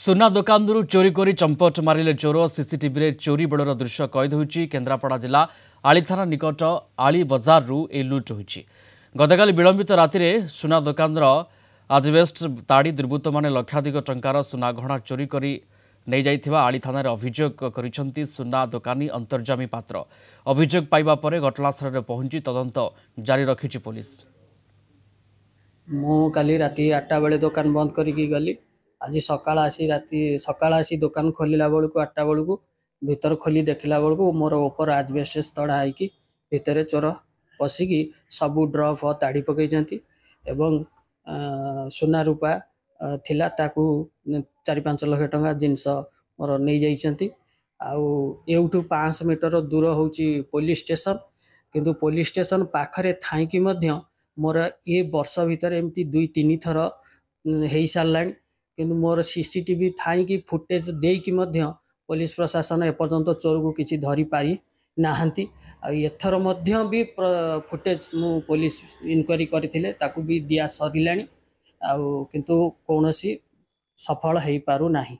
ସୁନା ଦୋକାନରୁ ଚୋରି କରି ଚମ୍ପଟ ମାରିଲେ ଚୋର ସିସିଟିଭିରେ ଚୋରି ବେଳର ଦୃଶ୍ୟ କଏଦ ହୋଇଛି କେନ୍ଦ୍ରାପଡ଼ା ଜିଲ୍ଲା ଆଳିଥାନା ନିକଟ ଆଳି ବଜାରରୁ ଏହି ଲୁଟ୍ ହୋଇଛି ଗତକାଲି ବିଳମ୍ବିତ ରାତିରେ ସୁନା ଦୋକାନର ଆଜବେଷ୍ଟ ତାଡ଼ି ଦୁର୍ବୃତ୍ତମାନେ ଲକ୍ଷାଧିକ ଟଙ୍କାର ସୁନାଘଣା ଚୋରି କରି ନେଇଯାଇଥିବା ଆଳିଥାନାରେ ଅଭିଯୋଗ କରିଛନ୍ତି ସୁନା ଦୋକାନୀ ଅନ୍ତର୍ଜାମୀ ପାତ୍ର ଅଭିଯୋଗ ପାଇବା ପରେ ଘଟଣାସ୍ଥଳରେ ପହଞ୍ଚି ତଦନ୍ତ ଜାରି ରଖିଛି ପୋଲିସ ମୁଁ କାଲି ରାତି ଆଠଟା ବେଳେ ଦୋକାନ ବନ୍ଦ କରିକି ଗଲି ଆଜି ସକାଳ ଆସି ରାତି ସକାଳ ଆସି ଦୋକାନ ଖୋଲିଲା ବେଳକୁ ଆଠଟା ବେଳକୁ ଭିତର ଖୋଲି ଦେଖିଲା ବେଳକୁ ମୋର ଉପର ଆଜବେଷ୍ଟସ୍ ତଡ଼ା ହେଇକି ଭିତରେ ଚୋର ପଶିକି ସବୁ ଡ୍ରଫ୍ ତାଡ଼ି ପକାଇଛନ୍ତି ଏବଂ ସୁନା ରୂପା ଥିଲା ତାକୁ ଚାରି ପାଞ୍ଚ ଲକ୍ଷ ଟଙ୍କା ଜିନିଷ ମୋର ନେଇଯାଇଛନ୍ତି ଆଉ ଏଇଠୁ ପାଞ୍ଚଶହ ମିଟର ଦୂର ହେଉଛି ପୋଲିସ୍ ଷ୍ଟେସନ୍ କିନ୍ତୁ ପୋଲିସ୍ ଷ୍ଟେସନ୍ ପାଖରେ ଥାଇକି ମଧ୍ୟ ମୋର ଏ ବର୍ଷ ଭିତରେ ଏମିତି ଦୁଇ ତିନି ଥର ହେଇସାରିଲାଣି କିନ୍ତୁ ମୋର ସି ସି ଟି ଭି ଥାଇକି ଫୁଟେଜ୍ ଦେଇକି ମଧ୍ୟ ପୋଲିସ ପ୍ରଶାସନ ଏପର୍ଯ୍ୟନ୍ତ ଚୋରକୁ କିଛି ଧରିପାରି ନାହାନ୍ତି ଆଉ ଏଥର ମଧ୍ୟ ବି ଫୁଟେଜ୍ ମୁଁ ପୋଲିସ ଇନକ୍ୱାରି କରିଥିଲେ ତାକୁ ବି ଦିଆ ସରିଲାଣି ଆଉ କିନ୍ତୁ କୌଣସି ସଫଳ ହୋଇପାରୁନାହିଁ